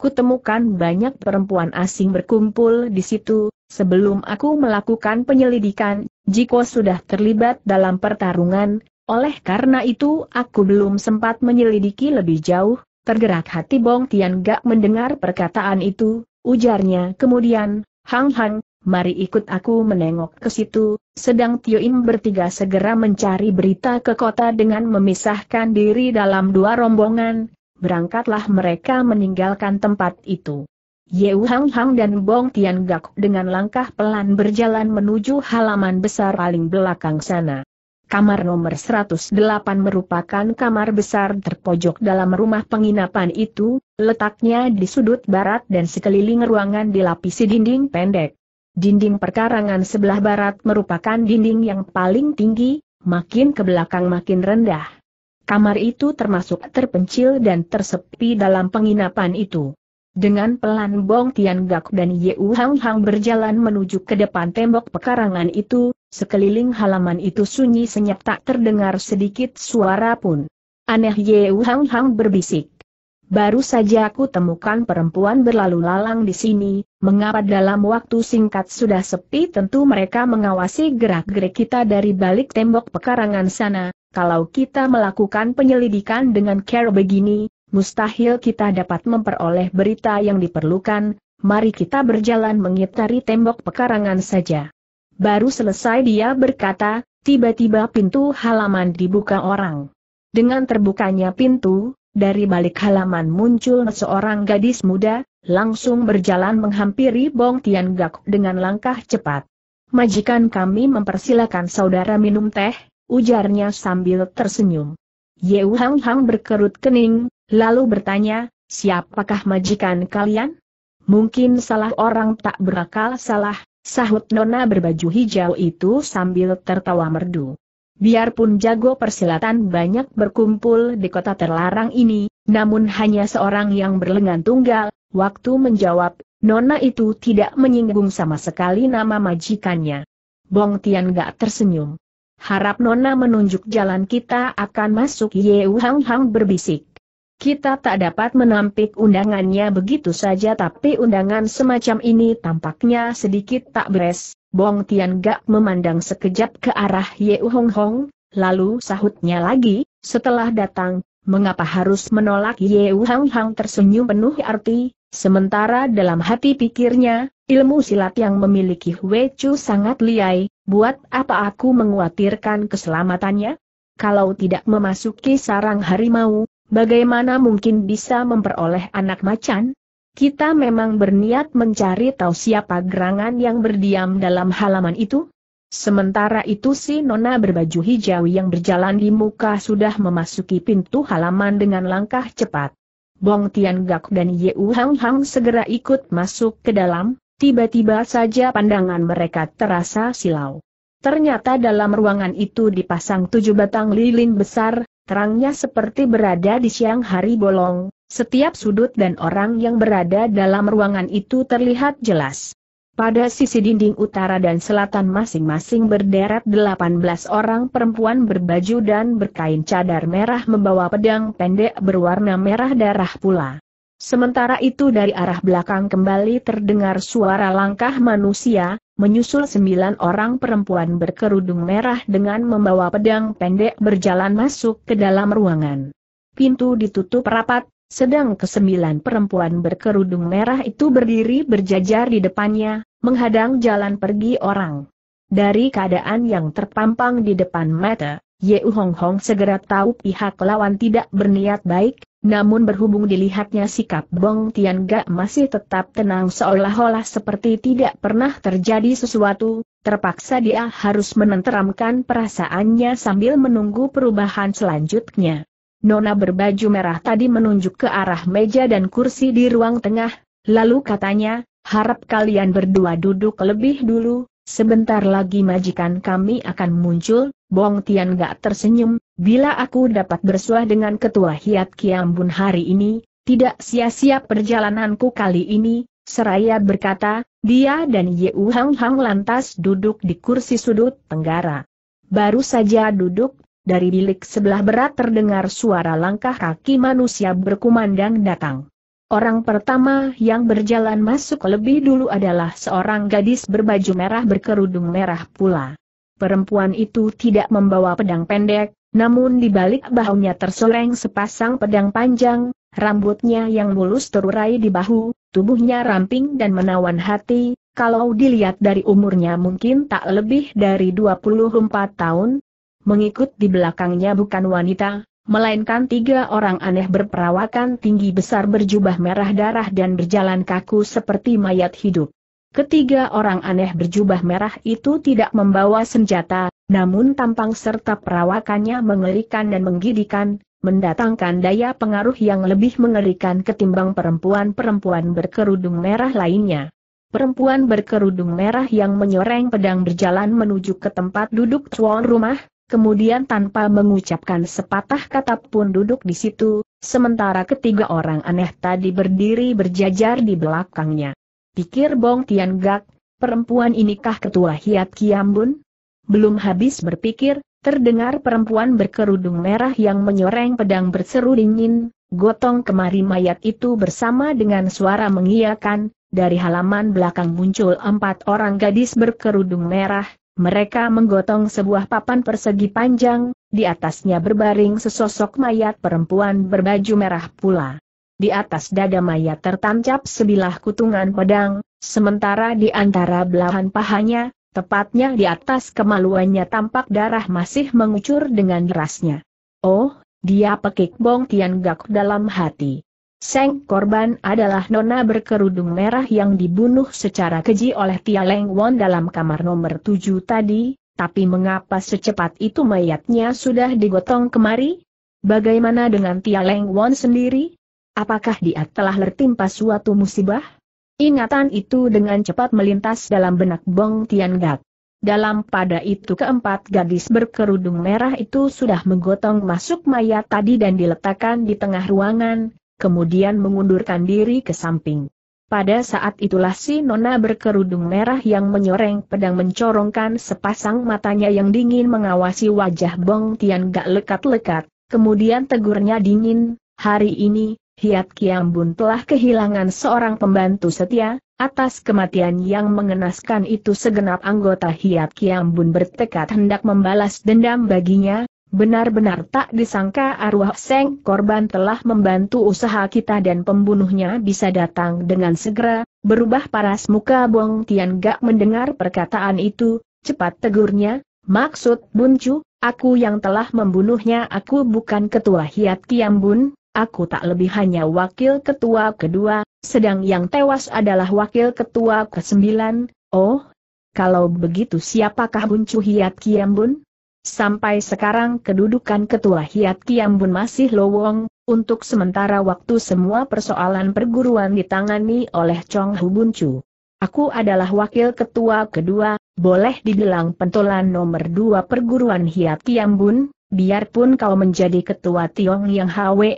kutemukan banyak perempuan asing berkumpul di situ, sebelum aku melakukan penyelidikan, Jiko sudah terlibat dalam pertarungan, oleh karena itu aku belum sempat menyelidiki lebih jauh, Tergerak hati Bong Tian Gak mendengar perkataan itu, ujarnya kemudian, Hang Hang, mari ikut aku menengok ke situ, sedang Tio Im bertiga segera mencari berita ke kota dengan memisahkan diri dalam dua rombongan, berangkatlah mereka meninggalkan tempat itu. Yeu Hang Hang dan Bong Tian Gak dengan langkah pelan berjalan menuju halaman besar paling belakang sana. Kamar nomor 108 merupakan kamar besar terpojok dalam rumah penginapan itu, letaknya di sudut barat dan sekeliling ruangan dilapisi dinding pendek. Dinding perkarangan sebelah barat merupakan dinding yang paling tinggi, makin ke belakang makin rendah. Kamar itu termasuk terpencil dan tersepi dalam penginapan itu. Dengan pelan Bong Tian Gak dan Yeu Hang Hang berjalan menuju ke depan tembok pekarangan itu, Sekeliling halaman itu sunyi senyap tak terdengar sedikit suara pun. Aneh Ye Hang Hang berbisik. Baru saja aku temukan perempuan berlalu lalang di sini, mengapa dalam waktu singkat sudah sepi tentu mereka mengawasi gerak-gerik kita dari balik tembok pekarangan sana, kalau kita melakukan penyelidikan dengan care begini, mustahil kita dapat memperoleh berita yang diperlukan, mari kita berjalan mengitari tembok pekarangan saja. Baru selesai dia berkata, tiba-tiba pintu halaman dibuka orang. Dengan terbukanya pintu, dari balik halaman muncul seorang gadis muda, langsung berjalan menghampiri Bong Tian Gak dengan langkah cepat. Majikan kami mempersilakan saudara minum teh, ujarnya sambil tersenyum. Yeu Hang Hang berkerut kening, lalu bertanya, siapakah majikan kalian? Mungkin salah orang tak berakal salah, Sahut nona berbaju hijau itu sambil tertawa merdu. Biarpun jago persilatan banyak berkumpul di kota terlarang ini, namun hanya seorang yang berlengan tunggal, waktu menjawab, nona itu tidak menyinggung sama sekali nama majikannya. Bong Tian gak tersenyum. Harap Nona menunjuk jalan kita akan masuk Yeu Hang Hang berbisik. Kita tak dapat menampik undangannya begitu saja tapi undangan semacam ini tampaknya sedikit tak beres. Bong Tian Gak memandang sekejap ke arah Ye Hong Hong, lalu sahutnya lagi, setelah datang, mengapa harus menolak Ye Hong Hong tersenyum penuh arti, sementara dalam hati pikirnya, ilmu silat yang memiliki Hwe Chu sangat liai, buat apa aku menguatirkan keselamatannya? Kalau tidak memasuki sarang harimau, Bagaimana mungkin bisa memperoleh anak macan? Kita memang berniat mencari tahu siapa gerangan yang berdiam dalam halaman itu? Sementara itu si Nona berbaju hijau yang berjalan di muka sudah memasuki pintu halaman dengan langkah cepat. Bong Tian Gak dan Yeu Hang Hang segera ikut masuk ke dalam, tiba-tiba saja pandangan mereka terasa silau. Ternyata dalam ruangan itu dipasang tujuh batang lilin besar, terangnya seperti berada di siang hari bolong, setiap sudut dan orang yang berada dalam ruangan itu terlihat jelas. Pada sisi dinding utara dan selatan masing-masing berderet 18 orang perempuan berbaju dan berkain cadar merah membawa pedang pendek berwarna merah darah pula. Sementara itu dari arah belakang kembali terdengar suara langkah manusia, menyusul sembilan orang perempuan berkerudung merah dengan membawa pedang pendek berjalan masuk ke dalam ruangan. Pintu ditutup rapat, sedang kesembilan perempuan berkerudung merah itu berdiri berjajar di depannya, menghadang jalan pergi orang. Dari keadaan yang terpampang di depan mata, Ye Hong Hong segera tahu pihak lawan tidak berniat baik, namun berhubung dilihatnya sikap Bong Tian Gak masih tetap tenang seolah-olah seperti tidak pernah terjadi sesuatu, terpaksa dia harus menenteramkan perasaannya sambil menunggu perubahan selanjutnya. Nona berbaju merah tadi menunjuk ke arah meja dan kursi di ruang tengah, lalu katanya, harap kalian berdua duduk lebih dulu, sebentar lagi majikan kami akan muncul, Bong Tian Gak tersenyum, Bila aku dapat bersuah dengan ketua Hiat Kiambun hari ini, tidak sia-sia perjalananku kali ini, seraya berkata, dia dan Yeu Hang Hang lantas duduk di kursi sudut tenggara. Baru saja duduk, dari bilik sebelah berat terdengar suara langkah kaki manusia berkumandang datang. Orang pertama yang berjalan masuk lebih dulu adalah seorang gadis berbaju merah berkerudung merah pula. Perempuan itu tidak membawa pedang pendek, namun di balik bahunya terseleng sepasang pedang panjang, rambutnya yang mulus terurai di bahu, tubuhnya ramping dan menawan hati, kalau dilihat dari umurnya mungkin tak lebih dari 24 tahun. Mengikut di belakangnya bukan wanita, melainkan tiga orang aneh berperawakan tinggi besar berjubah merah darah dan berjalan kaku seperti mayat hidup. Ketiga orang aneh berjubah merah itu tidak membawa senjata, namun tampang serta perawakannya mengerikan dan menggidikan, mendatangkan daya pengaruh yang lebih mengerikan ketimbang perempuan-perempuan berkerudung merah lainnya. Perempuan berkerudung merah yang menyoreng pedang berjalan menuju ke tempat duduk tuan rumah, kemudian tanpa mengucapkan sepatah kata pun duduk di situ, sementara ketiga orang aneh tadi berdiri berjajar di belakangnya. Pikir Bong Tian Gak, perempuan inikah ketua Hiat Kiambun? Belum habis berpikir, terdengar perempuan berkerudung merah yang menyoreng pedang berseru dingin, gotong kemari mayat itu bersama dengan suara mengiakan. dari halaman belakang muncul empat orang gadis berkerudung merah, mereka menggotong sebuah papan persegi panjang, di atasnya berbaring sesosok mayat perempuan berbaju merah pula. Di atas dada mayat tertancap sebilah kutungan pedang, sementara di antara belahan pahanya, Tepatnya di atas kemaluannya tampak darah masih mengucur dengan derasnya. Oh, dia pekik Bong Tian Gak dalam hati. Seng korban adalah nona berkerudung merah yang dibunuh secara keji oleh Tia Leng Won dalam kamar nomor tujuh tadi, tapi mengapa secepat itu mayatnya sudah digotong kemari? Bagaimana dengan Tia Leng Won sendiri? Apakah dia telah tertimpa suatu musibah? Ingatan itu dengan cepat melintas dalam benak Bong Tian Gak. Dalam pada itu keempat gadis berkerudung merah itu sudah menggotong masuk mayat tadi dan diletakkan di tengah ruangan, kemudian mengundurkan diri ke samping. Pada saat itulah si nona berkerudung merah yang menyoreng pedang mencorongkan sepasang matanya yang dingin mengawasi wajah Bong Tian gak lekat-lekat, kemudian tegurnya dingin, hari ini, Hiat Kiambun telah kehilangan seorang pembantu setia, atas kematian yang mengenaskan itu segenap anggota Hiat Kiambun bertekad hendak membalas dendam baginya, benar-benar tak disangka arwah Seng korban telah membantu usaha kita dan pembunuhnya bisa datang dengan segera, berubah paras muka Bong Tian Gak mendengar perkataan itu, cepat tegurnya, maksud Buncu, aku yang telah membunuhnya aku bukan ketua Hiat Kiambun, aku tak lebih hanya wakil ketua kedua, sedang yang tewas adalah wakil ketua kesembilan, oh, kalau begitu siapakah Buncu Hiat Kiambun? Sampai sekarang kedudukan ketua Hiat Kiambun masih lowong, untuk sementara waktu semua persoalan perguruan ditangani oleh Chong Hu Buncu. Aku adalah wakil ketua kedua, boleh dibilang pentolan nomor dua perguruan Hiat Kiambun, Biarpun kau menjadi ketua Tiong Yang Hwe,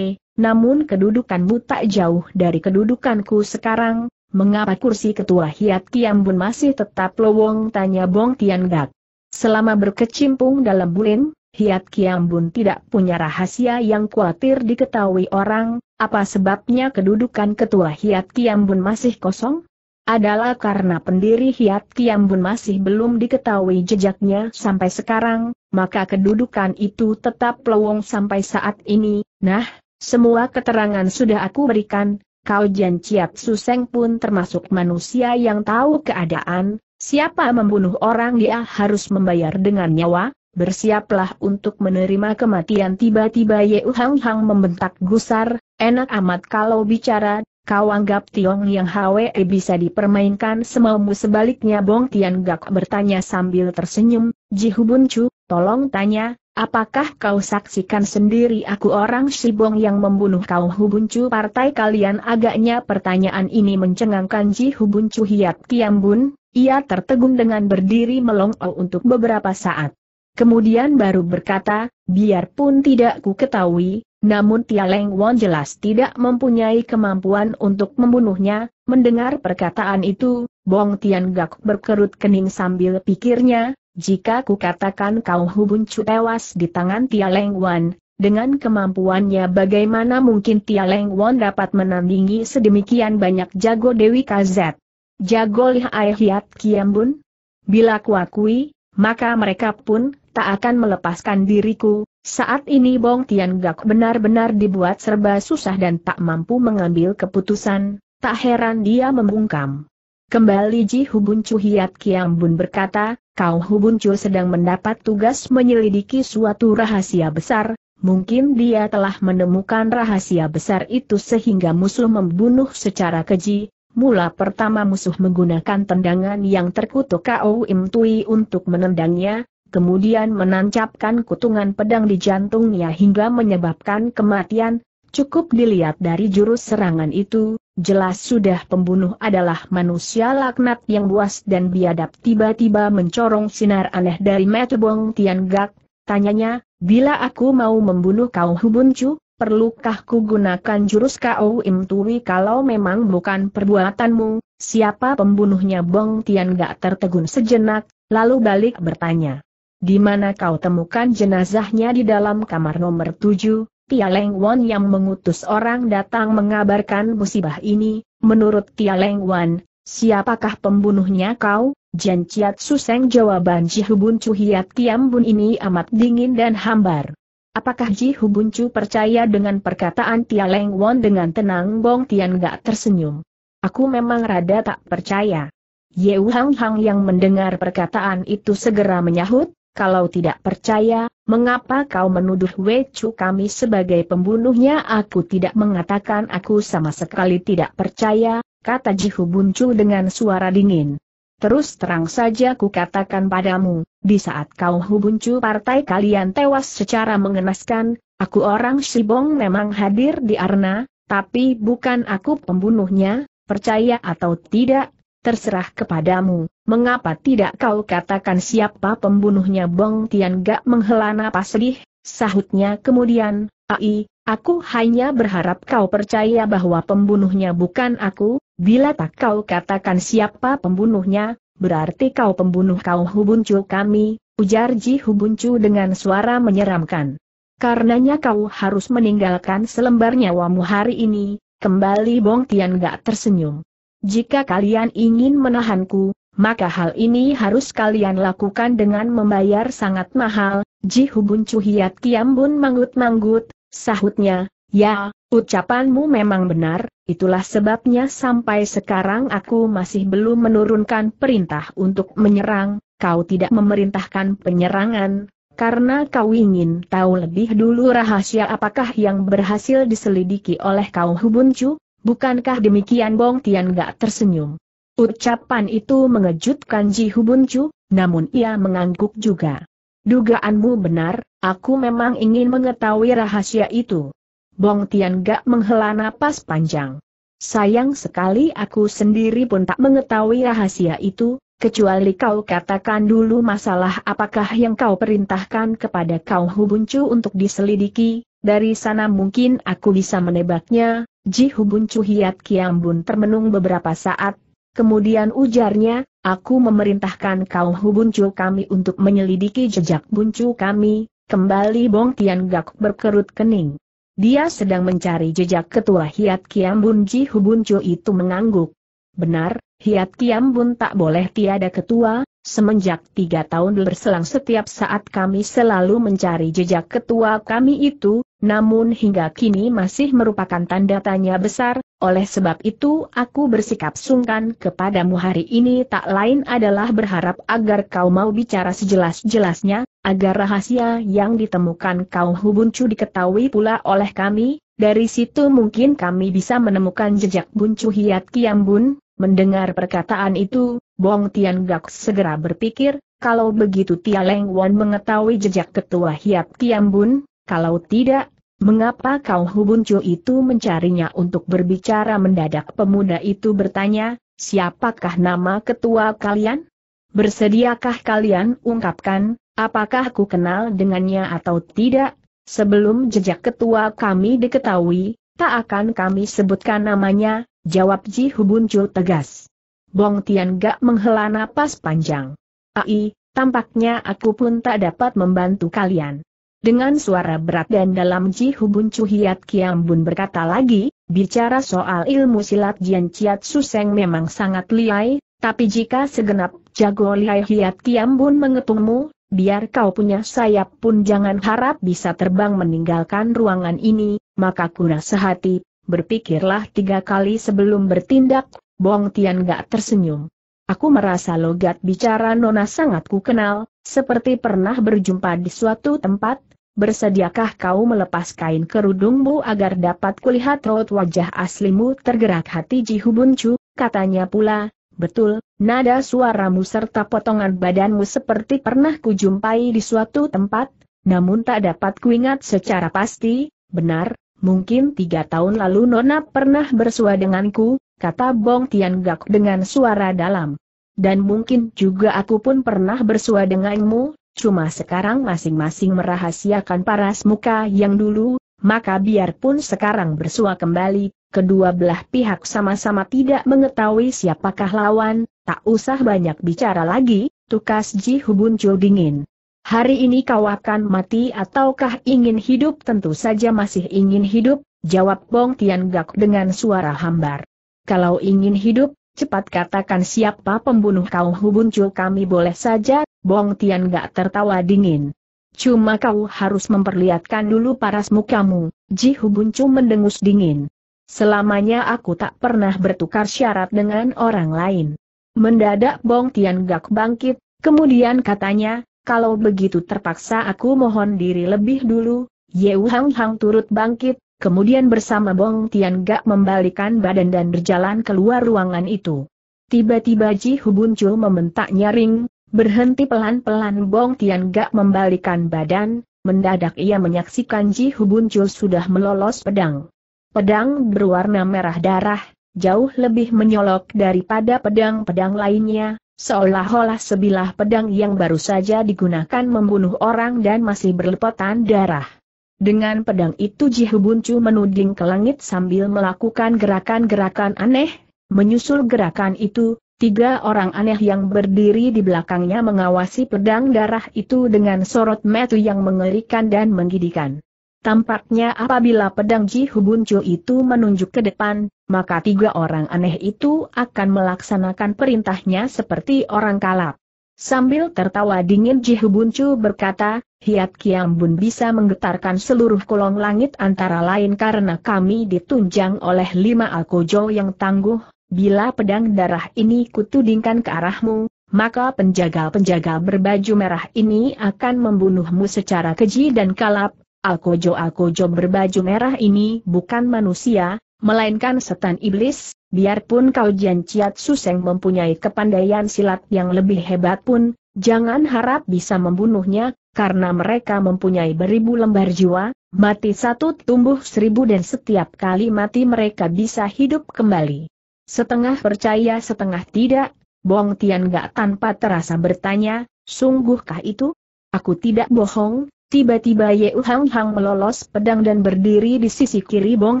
namun kedudukanmu tak jauh dari kedudukanku sekarang, mengapa kursi ketua Hiat Kiambun masih tetap lowong tanya Bong Tian Gak. Selama berkecimpung dalam bulin, Hiat Kiambun tidak punya rahasia yang khawatir diketahui orang, apa sebabnya kedudukan ketua Hiat Kiambun masih kosong? adalah karena pendiri Hiat kiam bun masih belum diketahui jejaknya sampai sekarang, maka kedudukan itu tetap lowong sampai saat ini. Nah, semua keterangan sudah aku berikan, Kau Jian Chiat Suseng pun termasuk manusia yang tahu keadaan, siapa membunuh orang dia harus membayar dengan nyawa, bersiaplah untuk menerima kematian tiba-tiba Yeu Hang Hang membentak gusar, enak amat kalau bicara, Kau anggap Tiong yang Hwe eh, bisa dipermainkan semaumu sebaliknya Bong Tian Gak bertanya sambil tersenyum, Jihu Bun Chu, tolong tanya, apakah kau saksikan sendiri aku orang si Bong yang membunuh kau Hubun Chu partai kalian agaknya pertanyaan ini mencengangkan Jihu Bun Chu Hiat Kiam Bun, ia tertegun dengan berdiri melongo untuk beberapa saat. Kemudian baru berkata, biarpun tidak ku ketahui, namun Tia Leng Won jelas tidak mempunyai kemampuan untuk membunuhnya, mendengar perkataan itu, Bong Tian Gak berkerut kening sambil pikirnya, jika ku katakan kau hubun cu tewas di tangan Tia Leng Wan, dengan kemampuannya bagaimana mungkin Tia Leng Won dapat menandingi sedemikian banyak jago Dewi KZ? Jago lih Hiat Kiambun? Bila kuakui, maka mereka pun tak akan melepaskan diriku, saat ini Bong Tian Gak benar-benar dibuat serba susah dan tak mampu mengambil keputusan, tak heran dia membungkam. Kembali Ji Hubun Chu Hiat Kiam Bun berkata, kau Hubun Chu sedang mendapat tugas menyelidiki suatu rahasia besar, mungkin dia telah menemukan rahasia besar itu sehingga musuh membunuh secara keji, Mula pertama musuh menggunakan tendangan yang terkutuk kau Im Tui untuk menendangnya, kemudian menancapkan kutungan pedang di jantungnya hingga menyebabkan kematian, cukup dilihat dari jurus serangan itu, jelas sudah pembunuh adalah manusia laknat yang buas dan biadab tiba-tiba mencorong sinar aneh dari Metebong Gak, tanyanya, bila aku mau membunuh kau Hubuncu, perlukah ku gunakan jurus kau Imtui kalau memang bukan perbuatanmu, siapa pembunuhnya Bong Tian gak tertegun sejenak, lalu balik bertanya. Di mana kau temukan jenazahnya di dalam kamar nomor tujuh? Tia Leng Wan yang mengutus orang datang mengabarkan musibah ini, menurut Tia Leng Wan, siapakah pembunuhnya kau? Jan Chiat Suseng jawaban Ji Hubun Chu Hiat Tiam Bun ini amat dingin dan hambar. Apakah Ji Hubuncu percaya dengan perkataan Tia Leng Wan dengan tenang Bong Tian gak tersenyum? Aku memang rada tak percaya. Yeu Hang Hang yang mendengar perkataan itu segera menyahut, kalau tidak percaya, mengapa kau menuduh Wechu kami sebagai pembunuhnya? Aku tidak mengatakan aku sama sekali tidak percaya, kata Jihu Buncu dengan suara dingin. Terus terang saja ku katakan padamu, di saat kau hubuncu partai kalian tewas secara mengenaskan, aku orang Sibong memang hadir di Arna, tapi bukan aku pembunuhnya, percaya atau tidak, terserah kepadamu, mengapa tidak kau katakan siapa pembunuhnya Bong Tian gak menghela napas Lih, sahutnya kemudian, ai, aku hanya berharap kau percaya bahwa pembunuhnya bukan aku, bila tak kau katakan siapa pembunuhnya, berarti kau pembunuh kau hubuncu kami, ujar Ji hubuncu dengan suara menyeramkan. Karenanya kau harus meninggalkan selembar nyawamu hari ini, kembali Bong Tian gak tersenyum. Jika kalian ingin menahanku, maka hal ini harus kalian lakukan dengan membayar sangat mahal. Ji Hiat Kiam Bun manggut-manggut, sahutnya, ya, ucapanmu memang benar, itulah sebabnya sampai sekarang aku masih belum menurunkan perintah untuk menyerang, kau tidak memerintahkan penyerangan, karena kau ingin tahu lebih dulu rahasia apakah yang berhasil diselidiki oleh kau Hubuncu, Bukankah demikian Bong Tian gak tersenyum? Ucapan itu mengejutkan Ji Hubun Chu, namun ia mengangguk juga. Dugaanmu benar, aku memang ingin mengetahui rahasia itu. Bong Tian gak menghela napas panjang. Sayang sekali aku sendiri pun tak mengetahui rahasia itu, kecuali kau katakan dulu masalah apakah yang kau perintahkan kepada kau Hubuncu untuk diselidiki, dari sana mungkin aku bisa menebaknya, Ji Hubun Cuhiat Kiambun termenung beberapa saat, kemudian ujarnya, aku memerintahkan kaum Hubuncu kami untuk menyelidiki jejak buncu kami, kembali Bong Tian Gak berkerut kening. Dia sedang mencari jejak ketua Hiat Kiambun Ji Hubuncu itu mengangguk. Benar, Hiat Kiambun tak boleh tiada ketua, semenjak tiga tahun berselang setiap saat kami selalu mencari jejak ketua kami itu, namun hingga kini masih merupakan tanda tanya besar, oleh sebab itu aku bersikap sungkan kepadamu hari ini tak lain adalah berharap agar kau mau bicara sejelas-jelasnya, agar rahasia yang ditemukan kau hubuncu diketahui pula oleh kami, dari situ mungkin kami bisa menemukan jejak buncu hiat Kiambun, Mendengar perkataan itu, Bong Tian Gak segera berpikir, kalau begitu Tia Leng Wan mengetahui jejak ketua Hiap Kiambun, kalau tidak, mengapa kau hubuncu itu mencarinya untuk berbicara mendadak pemuda itu bertanya, siapakah nama ketua kalian? Bersediakah kalian ungkapkan, apakah aku kenal dengannya atau tidak? Sebelum jejak ketua kami diketahui, tak akan kami sebutkan namanya, jawab Ji Hubuncul tegas. Bong Tian gak menghela napas panjang. Ai, tampaknya aku pun tak dapat membantu kalian. Dengan suara berat dan dalam Ji Hubun Cuhiat Kiambun berkata lagi, bicara soal ilmu silat Jian Chiat Suseng memang sangat liai, tapi jika segenap jago liai Hiat Kiambun mengepungmu, biar kau punya sayap pun jangan harap bisa terbang meninggalkan ruangan ini, maka kuna sehati, berpikirlah tiga kali sebelum bertindak, Bong Tian gak tersenyum. Aku merasa logat bicara Nona sangat ku kenal, seperti pernah berjumpa di suatu tempat, bersediakah kau melepas kain kerudungmu agar dapat kulihat raut wajah aslimu tergerak hati Ji Hubuncu, katanya pula, betul, nada suaramu serta potongan badanmu seperti pernah kujumpai di suatu tempat, namun tak dapat kuingat secara pasti, benar, mungkin tiga tahun lalu Nona pernah bersua denganku, kata Bong Tian Gak dengan suara dalam. Dan mungkin juga aku pun pernah bersua denganmu, cuma sekarang masing-masing merahasiakan paras muka yang dulu, maka biarpun sekarang bersua kembali, kedua belah pihak sama-sama tidak mengetahui siapakah lawan, tak usah banyak bicara lagi, tukas Ji Hubun dingin. Hari ini kau akan mati ataukah ingin hidup tentu saja masih ingin hidup, jawab Bong Tian Gak dengan suara hambar. Kalau ingin hidup, cepat katakan siapa pembunuh kau Hubun kami boleh saja Bong Tian gak tertawa dingin. Cuma kau harus memperlihatkan dulu paras mukamu. Ji Hubuncu mendengus dingin. Selamanya aku tak pernah bertukar syarat dengan orang lain. Mendadak Bong Tian gak bangkit, kemudian katanya, kalau begitu terpaksa aku mohon diri lebih dulu, Wu Hang Hang turut bangkit, kemudian bersama Bong Tian gak membalikan badan dan berjalan keluar ruangan itu. Tiba-tiba Ji Hubuncu membentak nyaring, Berhenti pelan-pelan Bong Tian Gak membalikan badan, mendadak ia menyaksikan Ji Hubun Chul sudah melolos pedang. Pedang berwarna merah darah, jauh lebih menyolok daripada pedang-pedang lainnya, seolah-olah sebilah pedang yang baru saja digunakan membunuh orang dan masih berlepotan darah. Dengan pedang itu Ji Hubun Chul menuding ke langit sambil melakukan gerakan-gerakan aneh, menyusul gerakan itu, Tiga orang aneh yang berdiri di belakangnya mengawasi pedang darah itu dengan sorot metu yang mengerikan dan menggidikan. Tampaknya apabila pedang Ji Hubuncu itu menunjuk ke depan, maka tiga orang aneh itu akan melaksanakan perintahnya seperti orang kalap. Sambil tertawa dingin Ji Hubuncu berkata, Hiat Kiambun bisa menggetarkan seluruh kolong langit antara lain karena kami ditunjang oleh lima alkojo yang tangguh, Bila pedang darah ini kutudingkan ke arahmu, maka penjaga-penjaga berbaju merah ini akan membunuhmu secara keji dan kalap. Alkojo-alkojo berbaju merah ini bukan manusia, melainkan setan iblis, biarpun kau Jianciat Suseng mempunyai kepandaian silat yang lebih hebat pun, jangan harap bisa membunuhnya, karena mereka mempunyai beribu lembar jiwa, mati satu tumbuh seribu dan setiap kali mati mereka bisa hidup kembali. Setengah percaya setengah tidak, Bong Tian gak tanpa terasa bertanya, sungguhkah itu? Aku tidak bohong, tiba-tiba Ye Hang Hang melolos pedang dan berdiri di sisi kiri Bong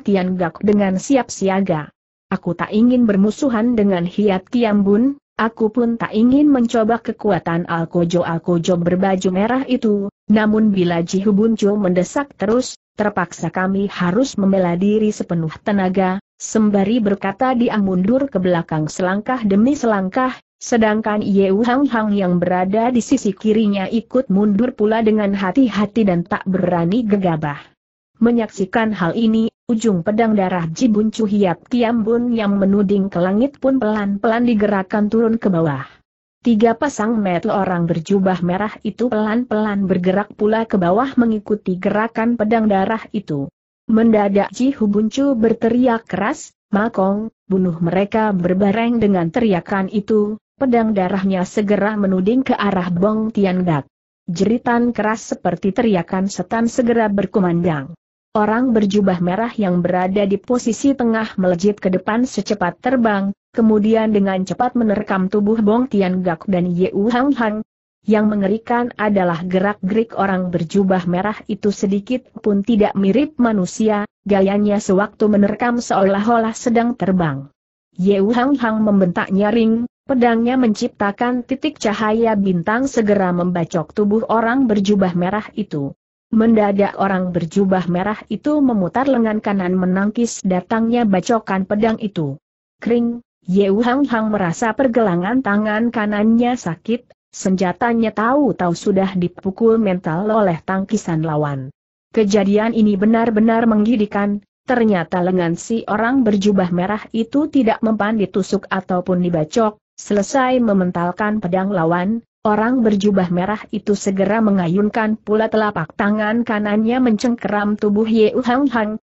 Tian gak dengan siap siaga. Aku tak ingin bermusuhan dengan Hiat Kiam Bun, aku pun tak ingin mencoba kekuatan Alkojo-Alkojo berbaju merah itu, namun bila Jihubunco mendesak terus, terpaksa kami harus membela diri sepenuh tenaga, Sembari berkata dia mundur ke belakang selangkah demi selangkah, sedangkan Yeu Hang Hang yang berada di sisi kirinya ikut mundur pula dengan hati-hati dan tak berani gegabah. Menyaksikan hal ini, ujung pedang darah Jibun Cuhiat Kiambun yang menuding ke langit pun pelan-pelan digerakkan turun ke bawah. Tiga pasang metal orang berjubah merah itu pelan-pelan bergerak pula ke bawah mengikuti gerakan pedang darah itu. Mendadak Ji Hubuncu berteriak keras, Makong, bunuh mereka berbareng dengan teriakan itu, pedang darahnya segera menuding ke arah Bong Tian Tiandak. Jeritan keras seperti teriakan setan segera berkumandang. Orang berjubah merah yang berada di posisi tengah melejit ke depan secepat terbang, kemudian dengan cepat menerkam tubuh Bong Tian Gak dan Ye Wu Hang Hang, yang mengerikan adalah gerak-gerik orang berjubah merah itu sedikit pun tidak mirip manusia, gayanya sewaktu menerkam seolah-olah sedang terbang. Yeu Hang Hang membentak nyaring, pedangnya menciptakan titik cahaya bintang segera membacok tubuh orang berjubah merah itu. Mendadak orang berjubah merah itu memutar lengan kanan menangkis datangnya bacokan pedang itu. Kring, Yeu Hang Hang merasa pergelangan tangan kanannya sakit, Senjatanya tahu-tahu sudah dipukul mental oleh tangkisan lawan. Kejadian ini benar-benar menggidikan, ternyata lengan si orang berjubah merah itu tidak mempan ditusuk ataupun dibacok, selesai mementalkan pedang lawan, Orang berjubah merah itu segera mengayunkan pula telapak tangan kanannya mencengkeram tubuh Yeu Hang Hang,